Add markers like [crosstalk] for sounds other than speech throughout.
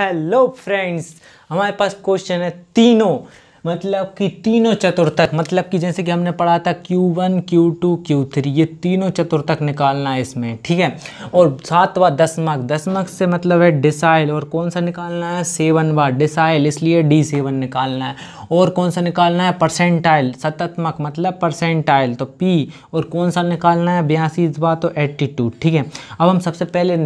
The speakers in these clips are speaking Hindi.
हेलो फ्रेंड्स हमारे पास क्वेश्चन है तीनों मतलब कि तीनों चतुर्थक मतलब कि जैसे कि हमने पढ़ा था Q1, Q2, Q3 ये तीनों चतुर्थक निकालना है इसमें ठीक है और सातवा दसमक दसमक से मतलब है डिसाइल और कौन सा निकालना है सेवनवा डिसाइल इसलिए डी सेवन निकालना है और कौन सा निकालना है परसेंटाइल सतत्मक मतलब परसेंटाइल तो पी और कौन सा निकालना है बयासीवा तो एट्टी ठीक है अब हम सबसे पहले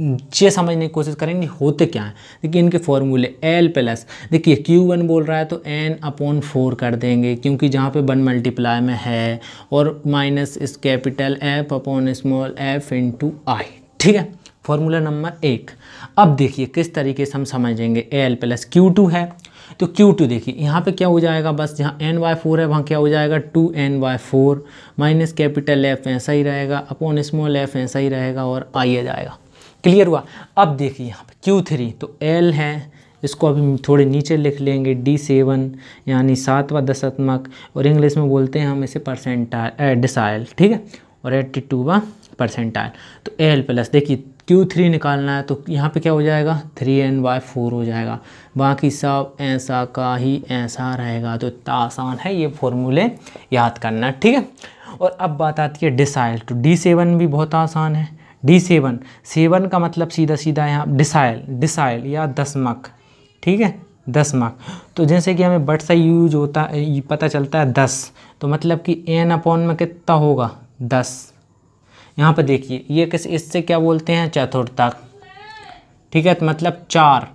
ये समझने की कोशिश करेंगे होते क्या हैं देखिए इनके फॉर्मूले एल प्लस देखिए क्यू वन बोल रहा है तो एन अपॉन फोर कर देंगे क्योंकि जहाँ पे वन मल्टीप्लाई में है और माइनस इस capital F upon small F into I ठीक है फॉर्मूला नंबर एक अब देखिए किस तरीके से हम समझेंगे एल प्लस क्यू टू है तो क्यू टू देखिए यहाँ पे क्या हो जाएगा बस जहाँ एन वाई फोर है वहाँ क्या हो जाएगा two N by four minus capital F ऐसा ही रहेगा अपॉन स्मॉल एफ ऐसा ही रहेगा और आई आ जाएगा क्लियर हुआ अब देखिए यहाँ पे क्यू थ्री तो एल है इसको अभी थोड़े नीचे लिख लेंगे डी सेवन यानी सातवा दशात्मक और इंग्लिश में बोलते हैं हम इसे परसेंटाइल डिसाइल ठीक है और एट्टी टूवा परसेंटाइल तो एल प्लस देखिए क्यू थ्री निकालना है तो यहाँ पे क्या हो जाएगा थ्री एन वाई फोर हो जाएगा बाकी सब ऐसा का ही ऐसा रहेगा तो इतना आसान है ये फॉर्मूले याद करना ठीक है और अब बात आती है डिसाइल तो डी सेवन भी बहुत आसान है डी सेवन सेवन का मतलब सीधा सीधा यहाँ डिसाइल डिसाइल या दसमक ठीक है दस तो जैसे कि हमें बट सा यूज होता है पता चलता है दस तो मतलब कि एन अपॉन में कितना होगा दस यहाँ पर देखिए ये किस इससे क्या बोलते हैं चतुर्थक ठीक है तो मतलब चार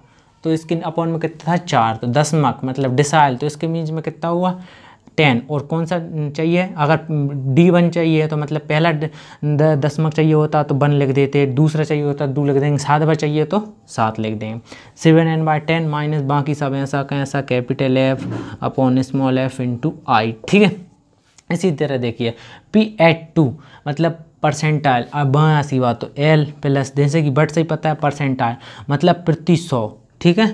तो इसके अपॉन में कितना था चार तो दसमक मतलब डिसाइल तो इसके मीज में कितना हुआ टेन और कौन सा चाहिए अगर डी वन चाहिए तो मतलब पहला दसमक चाहिए होता तो वन लिख देते दूसरा चाहिए होता दो लिख देंगे सात बार चाहिए तो सात लिख दें seven N by ten minus बाकी सब ऐसा का ऐसा capital F upon small F into I ठीक है इसी तरह देखिए पी एट टू मतलब परसेंटाइल अब सी बात तो एल प्लस जैसे कि बट से ही पता है परसेंटाइल मतलब प्रति सौ ठीक है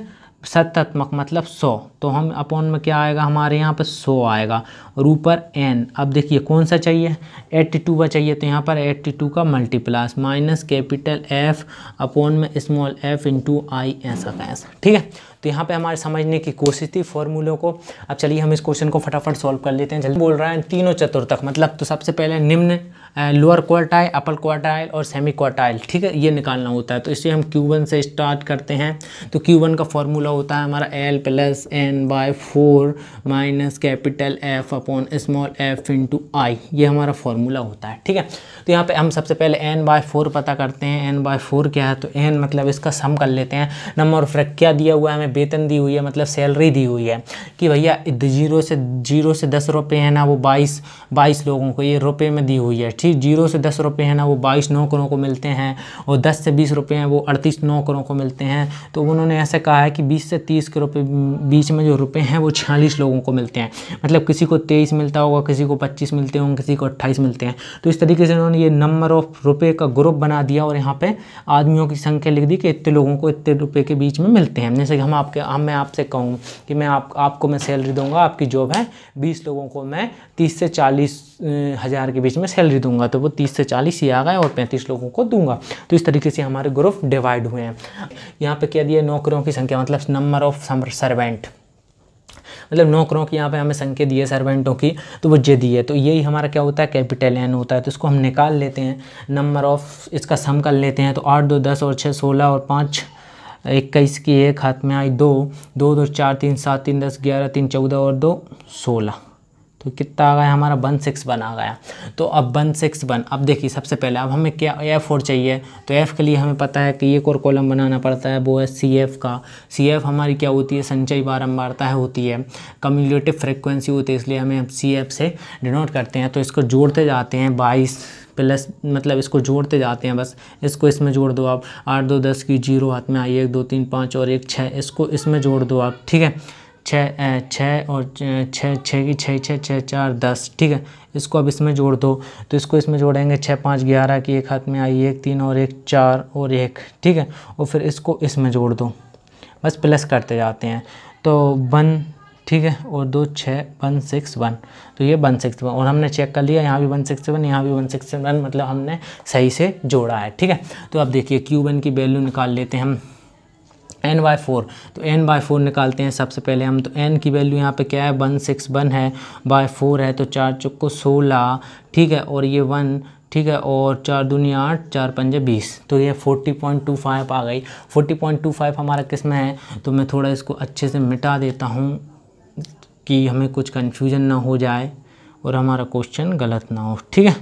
सत्तात्मक मतलब सौ तो हम अपॉन में क्या आएगा हमारे यहाँ पर सौ आएगा और ऊपर एन अब देखिए कौन सा चाहिए एट्टी टू का चाहिए तो यहाँ पर एट्टी टू का मल्टीप्लास माइनस कैपिटल एफ अपॉन में स्मॉल एफ इंटू आई ऐसा का ऐसा ठीक है तो यहाँ पे हमारे समझने की कोशिश थी फॉर्मूलों को अब चलिए हम इस क्वेश्चन को फटाफट सॉल्व कर लेते हैं जल्दी बोल रहा है तीनों चतुर्थक मतलब तो सबसे पहले निम्न लोअर क्वार्टाइल अपर क्वार्टाइल और सेमी क्वार्टाइल ठीक है ये निकालना होता है तो इसलिए हम क्यू से स्टार्ट करते हैं तो क्यू का फॉर्मूला होता है हमारा L plus N by four minus capital F upon small F into I ये हमारा फॉर्मूला होता है ठीक है तो यहाँ पे हम सबसे पहले एन बाय फोर पता करते हैं एन बाय फोर क्या है तो एन मतलब इसका सम कर लेते हैं नंबर ऑफ क्या दिया हुआ है हमें वेतन दी हुई है मतलब सैलरी दी हुई है कि भैया जीरो से जीरो से दस रुपये है ना वो बाईस बाईस लोगों को ये रुपये में दी हुई है ठीक जीरो से दस रुपये हैं ना वो बाईस नौ को मिलते हैं और दस से बीस रुपये हैं वो अड़तीस नौ को मिलते हैं तो उन्होंने ऐसा कहा है कि बीस से तीस के रुपये बीच में जो रुपये हैं वो छियालीस लोगों को मिलते हैं मतलब किसी को तेईस मिलता होगा किसी को पच्चीस मिलते होंगे किसी को अट्ठाईस मिलते हैं तो इस तरीके से उन्होंने ये नंबर ऑफ रुपये का ग्रुप बना दिया और यहाँ पर आदमियों की संख्या लिख दी कि इतने लोगों को इतने रुपये के बीच में मिलते हैं जैसे कि हम आपके हम मैं आपसे कहूँ कि मैं आप, आपको मैं सैलरी दूंगा आपकी जॉब है बीस लोगों को मैं तीस से चालीस हज़ार के बीच में सैलरी दूंगा तो वो तीस से चालीस ही आ गए और पैंतीस लोगों को दूंगा तो इस तरीके से हमारे ग्रुप डिवाइड हुए हैं यहाँ पे क्या दिया नौकरियों की संख्या मतलब नंबर ऑफ सर्वेंट मतलब नौकरों की यहाँ पे हमें संख्या दी है सर्वेंटों की तो वो जे दी है तो यही हमारा क्या होता है कैपिटल एन होता है तो इसको हम निकाल लेते हैं नंबर ऑफ इसका सम कर लेते हैं तो आठ दो दस और छः सोलह और पाँच इक्कीस की एक हाथ में आई दो दो दो चार तीन सात तीन दस ग्यारह तीन चौदह और दो सोलह तो कितना आ गया हमारा वन सिक्स वन आ गया तो अब वन सिक्स वन अब देखिए सबसे पहले अब हमें क्या एफ और चाहिए तो एफ़ के लिए हमें पता है कि एक और कॉलम बनाना पड़ता है वो है सी एफ़ का सी एफ़ हमारी क्या होती है संचयी बारम्बारता है होती है कम्यूलेटिव फ्रिक्वेंसी होती है इसलिए हमें सी एफ़ से डिनोट करते हैं तो इसको जोड़ते जाते हैं बाईस प्लस मतलब इसको जोड़ते जाते हैं बस इसको इसमें जोड़ दो आप आठ दो दस की जीरो हाथ में आई एक दो तीन पाँच और एक छः इसको इसमें जोड़ दो आप ठीक है छः और छः छः की छः छः छः चार दस ठीक है इसको अब इसमें जोड़ दो तो इसको इसमें जोड़ेंगे छः पाँच ग्यारह की एक हाथ में आई एक तीन और एक चार और एक ठीक है और फिर इसको इसमें जोड़ दो बस प्लस करते जाते हैं तो वन ठीक है और दो छः वन सिक्स वन तो ये वन सिक्स वन और हमने चेक कर लिया यहाँ भी वन सिक्स वन यहाँ भी वन सिक्स वन मतलब हमने सही से जोड़ा है ठीक है तो अब देखिए क्यू वन की वैल्यू निकाल लेते हैं हम एन बाई फोर तो एन बाई फोर निकालते हैं सबसे पहले हम तो एन की वैल्यू यहाँ पे क्या है वन सिक्स वन है बाई फोर है तो चार चुको सोलह ठीक है और ये वन ठीक है और चार दुनिया आठ चार पंजे बीस तो ये फोर्टी पॉइंट टू फाइव आ गई फोर्टी पॉइंट टू फाइव हमारा किस में है तो मैं थोड़ा इसको अच्छे से मिटा देता हूँ कि हमें कुछ कन्फ्यूजन ना हो जाए और हमारा क्वेश्चन गलत ना हो ठीक है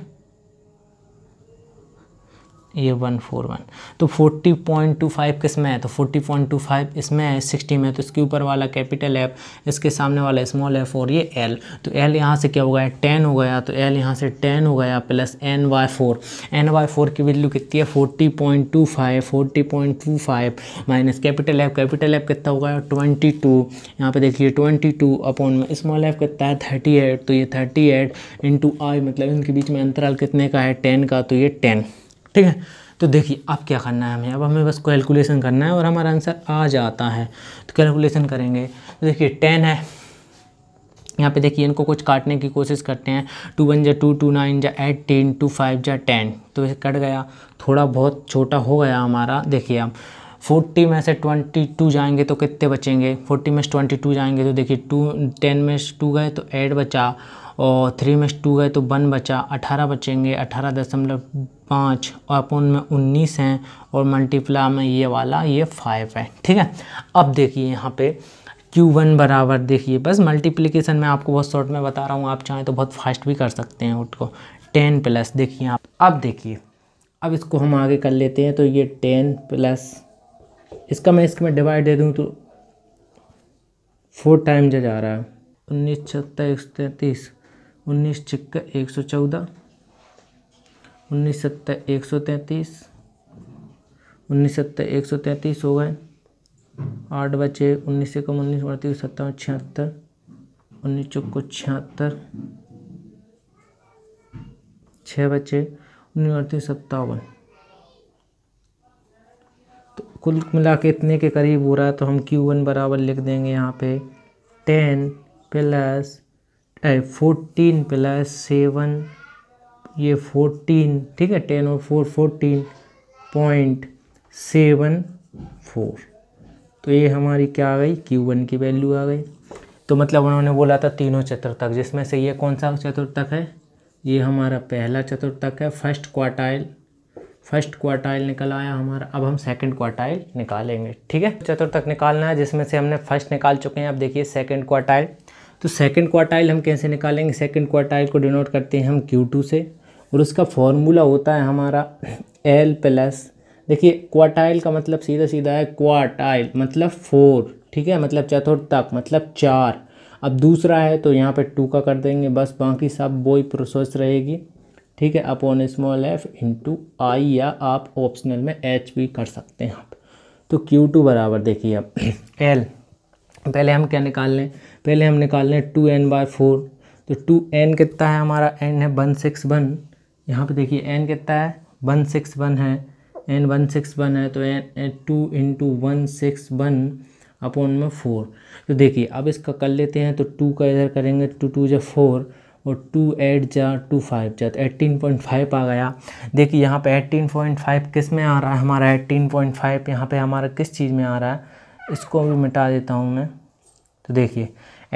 ये वन फोर वन तो फोर्टी पॉइंट टू फाइव किस में है तो फोर्टी पॉइंट टू फाइव इसमें है सिक्सटी में तो इसके ऊपर वाला कैपिटल एफ इसके सामने वाला स्मॉल एफ और ये एल तो एल यहाँ से क्या हो गया टेन हो गया तो एल यहाँ से टेन हो गया plus N by four N by four की वैल्यू कितनी है forty point two five forty point two five minus capital F capital F कितना हो गया ट्वेंटी टू यहाँ पर देखिए ट्वेंटी टू अपॉन में स्मॉल एफ कितना है थर्टी एट तो ये थर्टी एट इंटू आई मतलब इनके बीच में अंतराल कितने का है टेन का तो ये टेन ठीक है तो देखिए अब क्या करना है हमें अब हमें बस कैलकुलेशन करना है और हमारा आंसर आ जाता है तो कैलकुलेशन करेंगे तो देखिए टेन है यहाँ पे देखिए इनको कुछ काटने की कोशिश करते हैं टू वन जा टू टू नाइन जा एट टेन टू फाइव जा टेन तो ये कट गया थोड़ा बहुत छोटा हो गया हमारा देखिए अब फोर्टी में से ट्वेंटी टू जाएंगे तो कितने बचेंगे फोर्टी में से ट्वेंटी टू जाएंगे तो देखिए टू टेन में से टू गए तो एट बचा और थ्री में से टू गए तो वन बचा अठारह बचेंगे अठारह दशमलव पाँच अपन में उन्नीस हैं और मल्टीप्ला में ये वाला ये फाइव है ठीक है अब देखिए यहाँ पे क्यू वन बराबर देखिए बस मल्टीप्लिकेशन में आपको बहुत शॉर्ट में बता रहा हूँ आप चाहें तो बहुत फास्ट भी कर सकते हैं उसको टेन प्लस देखिए आप अब देखिए अब इसको हम आगे कर लेते हैं तो ये टेन प्लस इसका मैं इसके में डिवाइड दे दूँ तो फोर टाइम जा रहा है उन्नीस छत्तर एक सौ तैंतीस उन्नीस छिक्का एक सौ चौदह उन्नीस सत्तर एक सौ तैंतीस उन्नीस सत्तर एक सौ तैंतीस हो गए आठ बचे उन्नीस से कम उन्नीस अड़तीस सत्तावन छिहत्तर उन्नीस चौको छिहत्तर छः बचे उन्नीस अड़तीस सत्तावन तो कुल मिला के इतने के करीब हो रहा है तो हम क्यू वन बराबर लिख देंगे यहाँ पे ten plus fourteen plus seven ये फोर्टीन ठीक है टेन और four fourteen point seven four तो ये हमारी क्या आ गई क्यू वन की वैल्यू आ गई तो मतलब उन्होंने बोला था तीनों चतुर्थक जिसमें से ये कौन सा चतुर्थक है ये हमारा पहला चतुर्थक है फर्स्ट क्वार्टाइल फर्स्ट क्वार्टाइल निकल आया हमारा अब हम सेकंड क्वार्टाइल निकालेंगे ठीक है चतुर्थक निकालना है जिसमें से हमने फर्स्ट निकाल चुके हैं अब देखिए सेकंड क्वार्टाइल तो सेकंड क्वार्टाइल हम कैसे निकालेंगे सेकंड क्वार्टाइल को डिनोट करते हैं हम Q2 से और उसका फॉर्मूला होता है हमारा एल प्लस देखिए क्वाटाइल का मतलब सीधा सीधा है क्वाटाइल मतलब फोर ठीक है मतलब चतुर्थक मतलब चार अब दूसरा है तो यहाँ पे टू का कर देंगे बस बाकी सब वही प्रोसेस रहेगी ठीक है upon small F into I या आप ऑप्शनल में एच भी कर सकते हैं आप तो क्यू टू बराबर देखिए आप एल पहले हम क्या निकाल लें पहले हम निकाल लें टू एन बाय फोर तो टू एन कितना है हमारा एन है वन सिक्स वन यहाँ पे देखिए एन कितना है वन सिक्स वन है एन वन सिक्स वन है तो N two into one six one upon में फोर तो देखिए अब इसका कर लेते हैं तो टू का इधर करेंगे टू टू जो फोर और टू एट जा टू फाइव जा तो एट्टीन पॉइंट फाइव आ गया देखिए यहाँ पे एट्टीन पॉइंट फाइव किस में आ रहा है हमारा एट्टीन पॉइंट फाइव यहाँ पर हमारा किस चीज़ में आ रहा है इसको भी मिटा देता हूँ मैं तो देखिए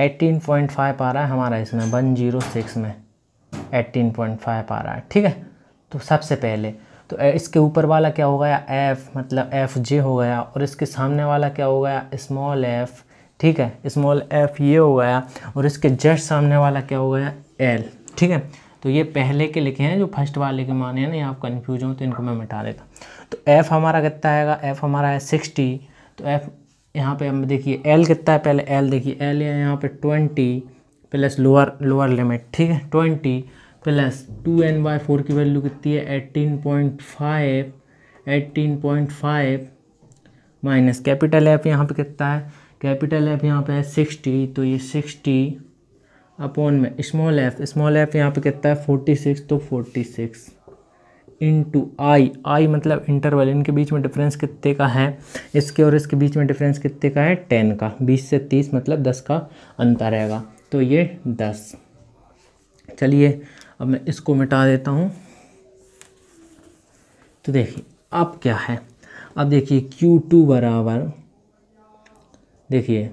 एट्टीन पॉइंट फाइव आ रहा है हमारा इसमें वन जीरो सिक्स में 18.5 आ रहा है ठीक है तो सबसे पहले तो इसके ऊपर वाला क्या हो गया एफ़ मतलब एफ जे हो गया और इसके सामने वाला क्या हो गया स्मॉल एफ़ ठीक है स्मॉल एफ़ ये हो गया और इसके जस्ट सामने वाला क्या हो गया एल ठीक है तो ये पहले के लिखे हैं जो फर्स्ट वाले के माने हैं ना आप कन्फ्यूज हो तो इनको मैं मिटा देता तो एफ़ हमारा कितना आएगा एफ़ हमारा है सिक्सटी तो एफ़ यहाँ पे हम देखिए एल कितना है पहले एल देखिए एल यहाँ पे twenty plus lower lower limit ठीक है twenty plus two N by four की वैल्यू कितनी है eighteen point five eighteen point five minus capital F यहाँ पे कितना है कैपिटल एफ यहाँ पे है सिक्सटी तो ये सिक्सटी अपॉन में स्मॉल एफ स्मॉल एफ यहाँ पे कितना है फोर्टी सिक्स तो forty six into I I मतलब इंटरवल इनके बीच में डिफरेंस कितने का है इसके और इसके बीच में डिफरेंस कितने का है टेन का बीस से तीस मतलब दस का अंतर रहेगा तो ये दस चलिए अब मैं इसको मिटा देता हूँ तो देखिए अब क्या है अब देखिए Q2 बराबर देखिए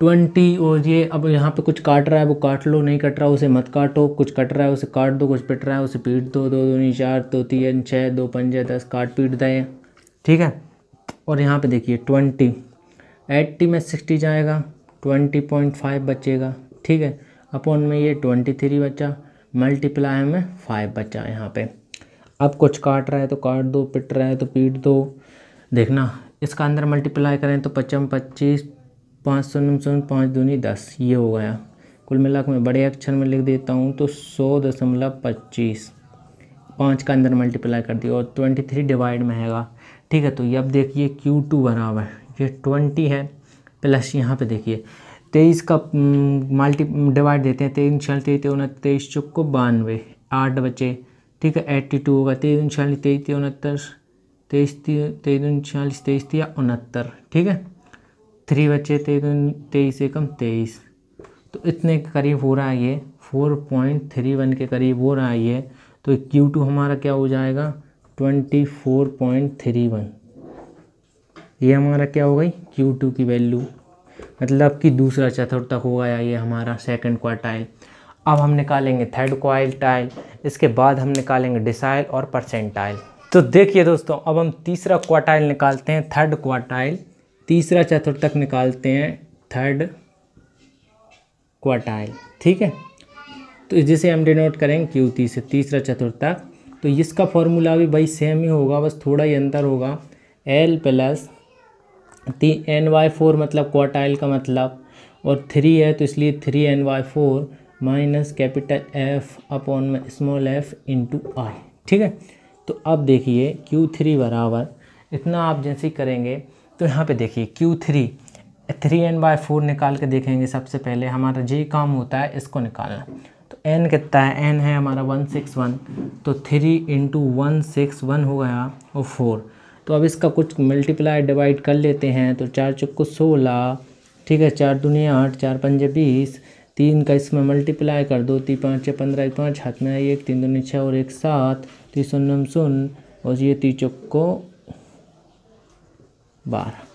ट्वेंटी और ये अब यहाँ पे कुछ काट रहा है वो काट लो नहीं कट रहा उसे मत काटो कुछ कट रहा है उसे काट दो कुछ पिट रहा है उसे पीट दो दो नहीं चार दो तीन छः दो पंजे दस काट पीट दें ठीक है और यहाँ पे देखिए ट्वेंटी एट्टी में सिक्सटी जाएगा ट्वेंटी पॉइंट फाइव बचेगा ठीक है अपॉन में ये ट्वेंटी थ्री बचा मल्टीप्लाई में फाइव बचा यहाँ पे अब कुछ काट रहा है तो काट दो पिट रहा है तो पीट दो देखना इसका अंदर मल्टीप्लाई करें तो पचम पच्चीस पाँच शून्य शून्य पाँच दूनी दस ये हो गया कुल मिला मैं बड़े अक्षर में लिख देता हूँ तो सौ दशमलव पच्चीस पाँच का अंदर मल्टीप्लाई कर दिया और ट्वेंटी थ्री डिवाइड में हैगा ठीक है तो ये अब देखिए क्यू टू बराबर ये ट्वेंटी है प्लस यहाँ पे देखिए तेईस का मल्टी डिवाइड देते हैं तेईस छियालीस तेईस उनतीस चौको बानवे आठ बचे ठीक है एट्टी टू होगा तेईस छियालीस तेईस उनहत्तर तेईस तेईस छियालीस तेईस या उनहत्तर ठीक है थ्री बचे तेईस तेईस एकम तेईस तो इतने के करीब हो रहा है ये फोर पॉइंट थ्री वन के करीब हो रहा है ये तो क्यू टू हमारा क्या हो जाएगा twenty four point three one ये हमारा क्या हो गई क्यू टू की वैल्यू मतलब कि दूसरा चतुर्थ हो गया ये हमारा सेकंड क्वार्टाइल अब हम निकालेंगे थर्ड क्वाइल इसके बाद हम निकालेंगे डिसाइल और परसेंटाइल तो देखिए दोस्तों अब हम तीसरा क्वार्टाइल निकालते हैं थर्ड क्वार्टाइल तीसरा चतुर्थक निकालते हैं थर्ड क्वार्टाइल ठीक है तो जिसे हम डिनोट करेंगे क्यू टी से तीसरा चतुर्थक तो इसका फॉर्मूला भी भाई सेम ही होगा बस थोड़ा ही अंतर होगा L plus three N by four मतलब क्वार्टाइल का मतलब और थ्री है तो इसलिए three N by four minus capital F upon small F into I ठीक है तो अब देखिए क्यू थ्री बराबर इतना आप जैसे करेंगे तो यहाँ पे देखिए Q three three N by four निकाल के देखेंगे सबसे पहले हमारा जे काम होता है इसको निकालना तो एन कितना है एन है हमारा वन सिक्स वन तो three into one six one हो गया और फोर तो अब इसका कुछ मल्टीप्लाई डिवाइड कर लेते हैं तो चार चक्को सोलह ठीक है चार दुनिया आठ चार पंजे बीस तीन का इसमें मल्टीप्लाई कर दो तीन पाँच छः पंद्रह पाँच हाथ में आई एक तीन दुनिया छः और एक सात तीन शून्य शून्य और ये तीन चुक्को बारह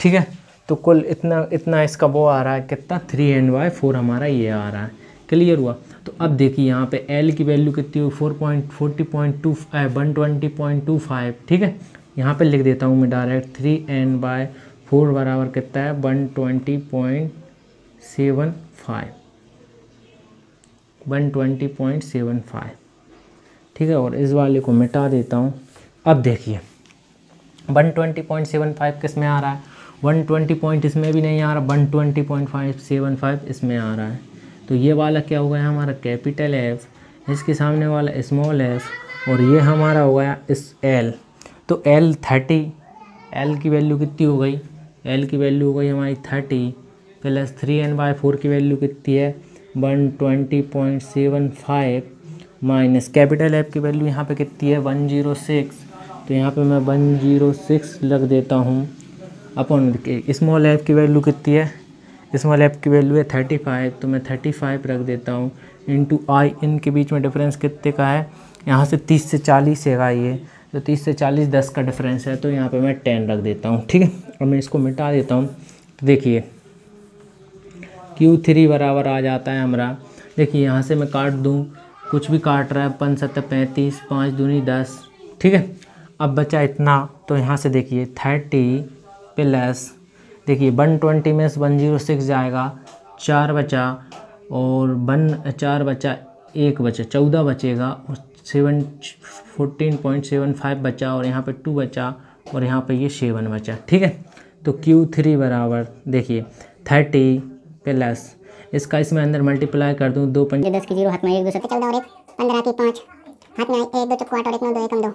ठीक है तो कुल इतना इतना इसका वो आ रहा है कितना थ्री एंड वाई फोर हमारा ये आ रहा है क्लियर हुआ तो अब देखिए यहाँ पे एल की वैल्यू कितनी हुई four point forty point two one twenty point two five ठीक है यहाँ पे लिख देता हूँ मैं direct three N by four बराबर कितना है one twenty point seven five one twenty point seven five ठीक है और इस वाले को मिटा देता हूँ अब देखिए one twenty point seven five किस में आ रहा है वन ट्वेंटी पॉइंट इसमें भी नहीं आ रहा one twenty point five seven five इसमें आ रहा है तो ये वाला क्या हो गया हमारा कैपिटल एफ इसके सामने वाला स्मॉल एफ और ये हमारा हो गया इस एल तो एल थर्टी एल की वैल्यू कितनी हो गई एल की वैल्यू हो गई हमारी thirty plus three N by four की वैल्यू कितनी है one twenty point seven five minus capital F की वैल्यू यहाँ पे कितनी है वन जीरो सिक्स तो यहाँ पे मैं वन जीरो सिक्स लग देता हूँ अपन स्मॉल एफ की वैल्यू कितनी है स्मॉल एप की वैल्यू है थर्टी फाइव तो मैं थर्टी फाइव रख देता हूँ इंटू आई इन के बीच में डिफरेंस कितने का है यहाँ से तीस से चालीस है ये तो तीस से चालीस दस का डिफरेंस है तो यहाँ पर मैं टेन रख देता हूँ ठीक है और मैं इसको मिटा देता हूँ तो देखिए क्यू थ्री बराबर आ जाता है हमारा देखिए यहाँ से मैं काट दूँ कुछ भी काट रहा है पन सत्तर पैंतीस पाँच दूनी दस ठीक है अब बचा इतना तो यहाँ से देखिए थर्टी प्लस देखिए वन ट्वेंटी में से वन जीरो सिक्स जाएगा चार बचा और वन चार बचा एक बचा चौदह बचेगा और seven fourteen point seven five बचा और यहाँ पे टू बचा और यहाँ पे ये सेवन बचा ठीक है तो क्यू थ्री बराबर देखिए थर्टी प्लस इसका इसमें अंदर मल्टीप्लाई कर दूँ दो दस की जीरो हाथ में एक दो चौदह और एक पंद्रह की पाँच हाथ में एक दो आठ और एक नौ दो एक दो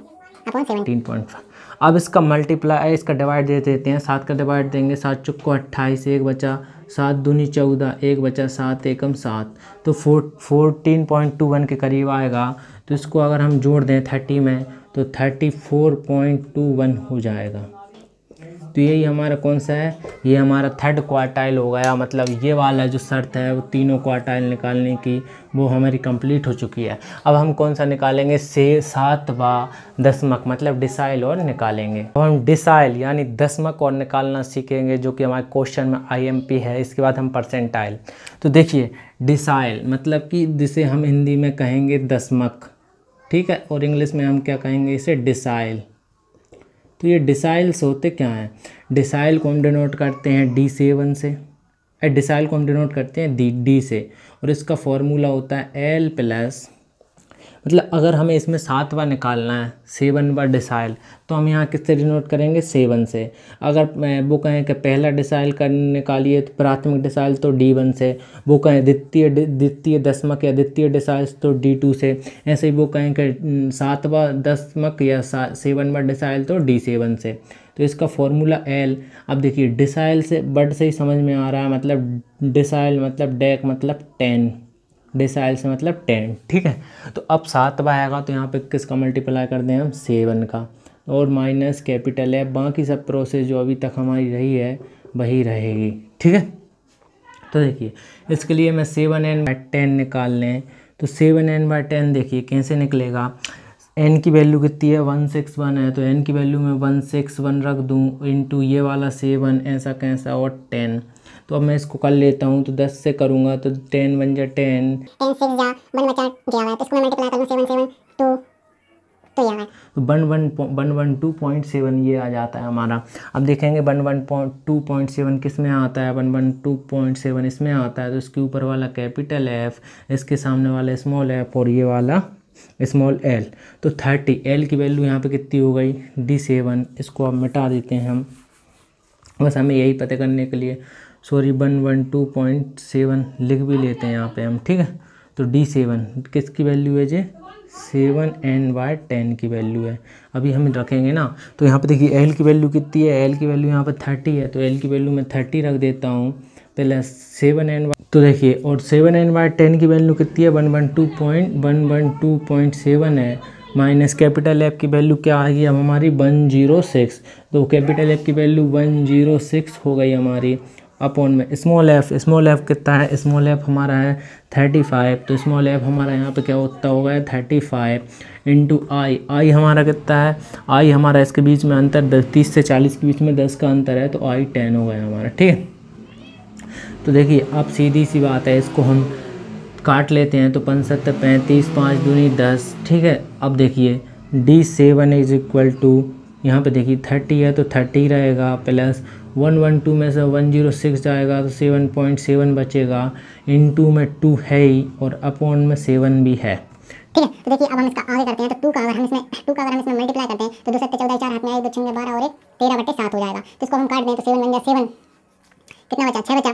अपॉन पॉइंट फाइव अब इसका मल्टीप्लाई इसका डिवाइड दे देते हैं सात का डिवाइड देंगे सात चुक्को अट्ठाईस एक बचा सात दूनी चौदह एक बचा सात एकम सात तो four fourteen point two one के करीब आएगा तो इसको अगर हम जोड़ दें थर्टी में तो thirty four point two one हो जाएगा तो यही हमारा कौन सा है ये हमारा थर्ड क्वार्टाइल हो गया मतलब ये वाला जो शर्त है वो तीनों क्वार्टाइल निकालने की वो हमारी कंप्लीट हो चुकी है अब हम कौन सा निकालेंगे से सात व दसमक मतलब डिसाइल और निकालेंगे अब हम डिसाइल यानी दसमक और निकालना सीखेंगे जो कि हमारे क्वेश्चन में आईएमपी है इसके बाद हम परसेंटाइल तो देखिए डिसाइल मतलब कि जिसे हम हिंदी में कहेंगे दसमक ठीक है और इंग्लिश में हम क्या कहेंगे इसे डिसाइल तो ये डिसाइल्स होते क्या हैं डिसाइल को हम डिनोट करते हैं डी सेवन से डिसाइल को हम डिनोट करते हैं डी डी से और इसका फॉर्मूला होता है एल प्लस मतलब अगर हमें इसमें सात बार निकालना है सेवन बार डिसाइल तो हम यहाँ किससे डिनोट करेंगे सेवन से अगर वो कहें कि पहला डिसाइल कर निकालिए तो प्राथमिक डिसाइल तो डी वन से वो कहें द्वितीय द्वितीय दशमक या द्वितीय डिसाइल तो डी टू से ऐसे ही वो कहें कि सातवा दशमक या सेवन बार डिसाइल तो डी सेवन से तो इसका फॉर्मूला एल अब देखिए डिसाइल से बड से ही समझ में आ रहा है मतलब डिसाइल मतलब डेक मतलब टेन डिसाइल से मतलब टेन ठीक है तो अब सात आएगा तो यहाँ पे किसका मल्टीप्लाई कर दें हम सेवन का और माइनस कैपिटल है बाकी सब प्रोसेस जो अभी तक हमारी रही है वही रहेगी ठीक है तो देखिए इसके लिए मैं सेवन एन बाई टेन निकाल लें तो सेवन एन बाई टेन देखिए कैसे निकलेगा एन की वैल्यू कितनी है वन सिक्स वन है तो एन की वैल्यू मैं वन सिक्स वन रख दूँ इंटू ये वाला सेवन ऐसा कैसा और टेन तो अब मैं इसको कर लेता हूँ तो दस से करूँगा तो टेन वन जा टेन तो one one one one two point seven ये आ जाता है हमारा अब देखेंगे one one point two point seven किस में आता है one one two point seven इसमें आता है तो इसके ऊपर वाला कैपिटल एफ़ इसके सामने वाला स्मॉल एफ और ये वाला स्मॉल एल तो थर्टी एल की वैल्यू यहाँ पे कितनी हो गई डी सेवन इसको अब मिटा देते हैं हम बस हमें यही पता करने के लिए sorry one one two point seven लिख भी लेते हैं यहाँ पे हम ठीक है तो डी सेवन किसकी वैल्यू है J seven N by ten की वैल्यू है अभी हम रखेंगे ना तो यहाँ पे देखिए एल की वैल्यू कितनी है एल की वैल्यू यहाँ पर थर्टी है तो एल की वैल्यू मैं थर्टी रख देता हूँ पहले सेवन एन वाई तो देखिए और सेवन एन वाई टेन की वैल्यू कितनी है one one two point one one two point seven है माइनस कैपिटल एफ़ की वैल्यू क्या आएगी अब हमारी वन जीरो सिक्स तो कैपिटल एफ़ की वैल्यू वन जीरो सिक्स हो गई हमारी अपॉन में स्मॉल एफ स्मॉल एफ कितना है स्मॉल एफ हमारा है थर्टी फाइव तो स्मॉल एफ हमारा यहाँ पे क्या होता होगा thirty five into I I हमारा कितना है आई हमारा इसके बीच में अंतर दस तीस से चालीस के बीच में दस का अंतर है तो आई टेन हो गया हमारा ठीक है तो देखिए अब सीधी सी बात है इसको हम काट लेते हैं तो पचहत्तर पैंतीस पाँच दूनी दस ठीक है अब देखिए D seven is equal to यहाँ पे देखिए थर्टी है तो थर्टी रहेगा प्लस वन वन टू में से वन जीरो सिक्स जाएगा तो सेवन पॉइंट सेवन बचेगा इन टू में टू है ही और अपॉन में सेवन भी है ठीक है तो देखिए अब हम इसका आगे करते हैं तो टू का अगर हम इसमें टू का अगर हम इसमें मल्टीप्लाई करते हैं तो दो सत्तर चौदह चार हाथ में आई दो छः बारह और तेरह बट्टे सात हो जाएगा तो इसको हम काट दें तो सेवन बन गया सेवन कितना बचा छः बचा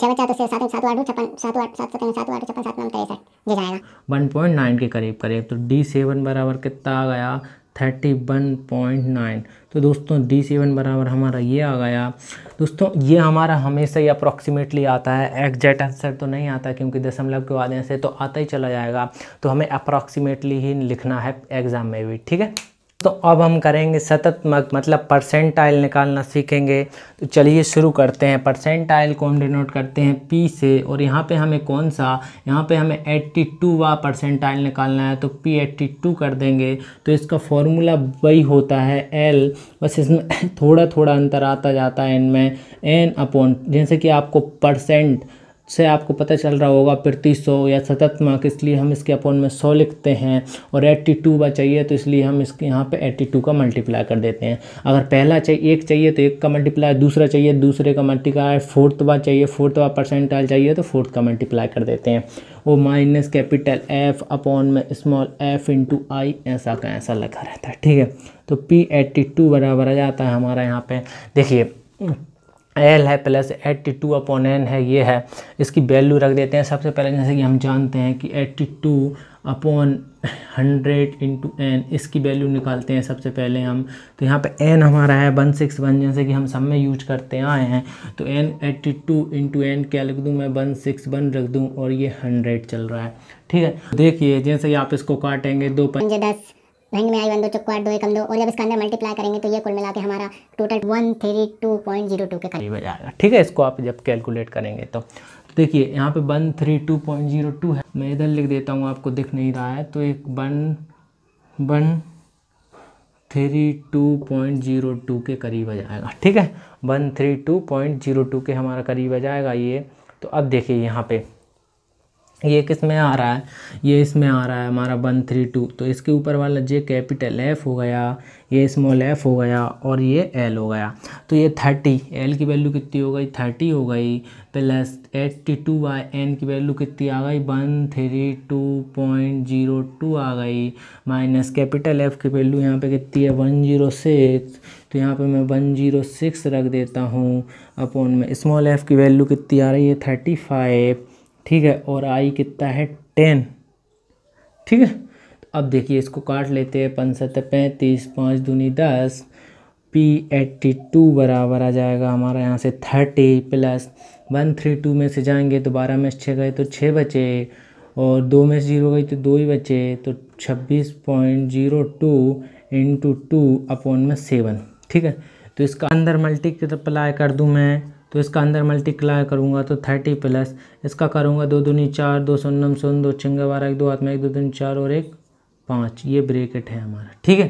छः बचा तो सात सात आठ छप्पन सात आठ सात सत्तर सात आठ छप्पन सात नौ तिरसठ जाएगा वन के करीब करीब तो डी बराबर कितना आ गया थर्टी वन पॉइंट नाइन तो दोस्तों डी सेवन बराबर हमारा ये आ गया दोस्तों ये हमारा हमेशा ही अप्रॉक्सीमेटली आता है एग्जैक्ट आंसर तो नहीं आता क्योंकि दशमलव के बाद ऐसे तो आता ही चला जाएगा तो हमें अप्रॉक्सीमेटली ही लिखना है एग्ज़ाम में भी ठीक है तो अब हम करेंगे सतत मक मतलब परसेंटाइल निकालना सीखेंगे तो चलिए शुरू करते हैं परसेंटाइल को हम डिनोट करते हैं पी से और यहाँ पे हमें कौन सा यहाँ पे हमें 82 वा परसेंटाइल निकालना है तो पी 82 कर देंगे तो इसका फॉर्मूला वही होता है एल बस इसमें [coughs] थोड़ा थोड़ा अंतर आता जाता है इनमें एन अपॉन जैसे कि आपको परसेंट से आपको पता चल रहा होगा प्रति सौ या सतत मार्क इसलिए हम इसके अपोन में सौ लिखते हैं और एट्टी टू बा चाहिए तो इसलिए हम इसके यहाँ पे एट्टी टू का मल्टीप्लाई कर देते हैं अगर पहला चाहिए एक चाहिए तो एक का मल्टीप्लाई दूसरा चाहिए दूसरे का मल्टीप्लाई फोर्थ बा चाहिए फोर्थ बा परसेंटाइल चाहिए तो फोर्थ का मल्टीप्लाई कर देते हैं वो माइनस कैपिटल एफ अपॉन में स्मॉल एफ इंटू आई ऐसा का ऐसा लगा रहता है ठीक है तो पी एट्टी टू बराबर आ जाता है हमारा यहाँ पर देखिए एल है plus eighty two upon N है ये है इसकी वैल्यू रख देते हैं सबसे पहले जैसे कि हम जानते हैं कि eighty two upon hundred into N इसकी वैल्यू निकालते हैं सबसे पहले हम तो यहाँ पे एन हमारा है वन सिक्स वन जैसे कि हम सब में यूज करते आए हैं तो N eighty two into N क्या लिख दूँ मैं वन सिक्स वन रख दूँ और ये हंड्रेड चल रहा है ठीक है देखिए जैसे कि आप इसको काटेंगे दो पंजे दस बैंक में आई वन दो चौक दो एक दो और जब इसका अंदर मल्टीप्लाई करेंगे तो ये कुल मिला के हमारा total one three two point zero two के करीब आ जाएगा ठीक है इसको आप जब कैलकुलेट करेंगे तो।, तो देखिए यहाँ पे one three two point zero two है मैं इधर लिख देता हूँ आपको दिख नहीं रहा है तो एक one one three two point zero two के करीब आ जाएगा ठीक है one three two point zero two के हमारा करीब आ जाएगा ये तो अब देखिए यहाँ पे ये किस में आ रहा है ये इसमें आ रहा है हमारा वन थ्री टू तो इसके ऊपर वाला जे कैपिटल एफ हो गया ये स्मॉल एफ हो गया और ये एल हो गया तो ये थर्टी एल की वैल्यू कितनी हो गई थर्टी हो गई plus eighty two by N की वैल्यू कितनी आ गई one three two point zero two आ गई माइनस कैपिटल एफ की वैल्यू यहाँ पे कितनी है वन जीरो सिक्स तो यहाँ पे मैं वन जीरो सिक्स रख देता हूँ अपॉन में स्मॉल एफ की वैल्यू कितनी आ रही है थर्टी फाइव ठीक है और आई कितना है टेन ठीक है अब देखिए इसको काट लेते हैं पाँच सत पैंतीस पाँच दूनी दस पी एट्टी टू बराबर आ जाएगा हमारा यहाँ से thirty plus one three two में से जाएंगे तो बारह में छः गए तो छः बचे और दो में से जीरो गई तो दो ही बचे तो छब्बीस point zero two into two upon में सेवन ठीक है तो इसका अंदर मल्टीप्लाई कर दूँ मैं तो इसका अंदर मल्टीप्लाई करूँगा तो थर्टी प्लस इसका करूँगा दो दूनी चार दो नम सौ दो छंगे बारह एक दो हाथ में एक दो दूनी चार और एक पाँच ये ब्रेकेट है हमारा ठीक है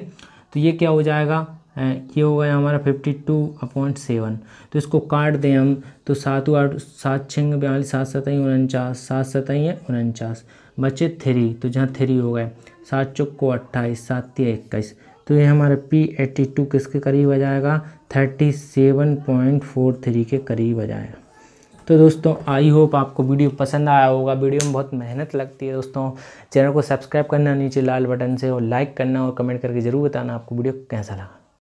तो ये क्या हो जाएगा ये हो गया हमारा फिफ्टी टू अपॉइंट सेवन तो इसको काट दें हम तो सात आठ सात छिंग बयालीस सात सतई उनचास सात सताई है उनचास बचे थ्री तो जहाँ थ्री हो गए सात चौको अट्ठाईस सात या इक्कीस तो ये हमारा पी एट्टी टू किसके करीब आ जाएगा thirty seven point four three के करीब आ जाए तो दोस्तों आई होप आपको वीडियो पसंद आया होगा वीडियो में बहुत मेहनत लगती है दोस्तों चैनल को सब्सक्राइब करना नीचे लाल बटन से और लाइक करना और कमेंट करके ज़रूर बताना आपको वीडियो कैसा लगा